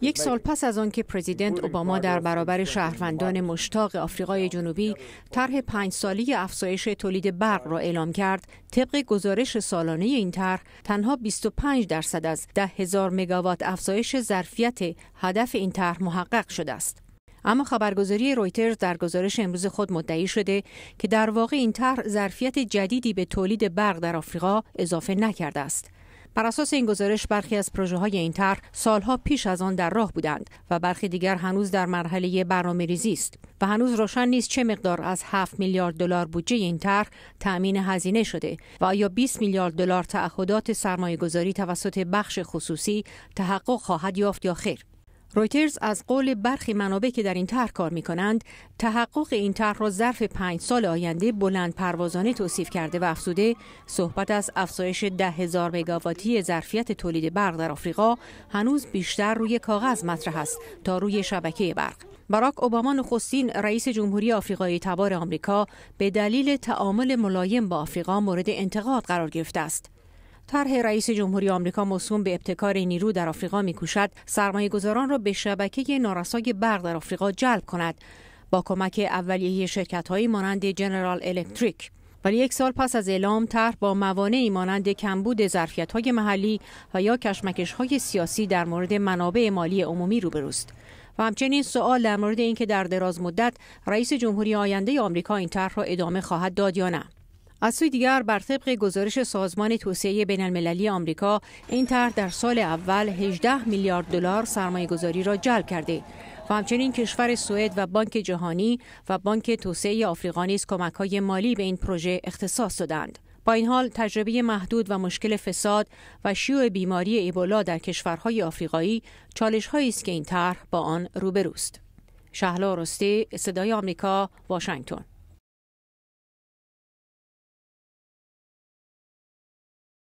یک سال پس از آنکه پرزیدنت اوباما در برابر شهروندان مشتاق آفریقای جنوبی طرح پنج سالی افزایش تولید برق را اعلام کرد، طبق گزارش سالانه این طرح تنها 25 درصد از 10 هزار مگاوات افزایش ظرفیت هدف این طرح محقق شده است. اما خبرگزاری رویترز در گزارش امروز خود مدعی شده که در واقع این طرح ظرفیت جدیدی به تولید برق در آفریقا اضافه نکرده است. بر اساس این گزارش برخی از پروژه های این طرح سالها پیش از آن در راه بودند و برخی دیگر هنوز در مرحله برنامه است و هنوز روشن نیست چه مقدار از 7 میلیارد دلار بودجه این طرح تأمین هزینه شده و آیا 20 میلیارد دلار تعهدات سرمایهگذاری توسط بخش خصوصی تحقق خواهد یافت یا خیر رویترز از قول برخی منابع که در این طرح کار می کنند تحقق این طرح را ظرف پنج سال آینده بلند پروازانه توصیف کرده و افزوده صحبت از افزایش ده هزار مگاواتی ظرفیت تولید برق در آفریقا هنوز بیشتر روی کاغذ مطرح است تا روی شبکه برق براک اوباما نخستین رئیس جمهوری آفریقای تبار آمریکا به دلیل تعامل ملایم با آفریقا مورد انتقاد قرار گرفته است طرح رئیس جمهوری آمریکا موسوم به ابتکار نیرو در آفریقا میکوشد سرمایه گذاران را به شبکه نارسای برق در آفریقا جلب کند با کمک اولیه شرکت های مانند جنرال الکتریک ولی یک سال پس از اعلام طرح با موانعی مانند کمبود ظرفیت های محلی و یا کشمکش های سیاسی در مورد منابع مالی عمومی روبروست و همچنین سوال در مورد اینکه در دراز مدت رئیس جمهوری آینده آمریکا این طرح را ادامه خواهد داد یا نه از سوی دیگر بر طبق گزارش سازمان توسعه بین المللی آمریکا این طرح در سال اول 18 میلیارد دلار سرمایه گذاری را جلب کرده و همچنین کشور سوئد و بانک جهانی و بانک توسعه آفریقا نیز کمک های مالی به این پروژه اختصاص دادند. با این حال تجربه محدود و مشکل فساد و شیوع بیماری ایبولا در کشورهای آفریقایی چالش هایی است که این طرح با آن روبروست. شهلا رستی صدای آمریکا واشنگتن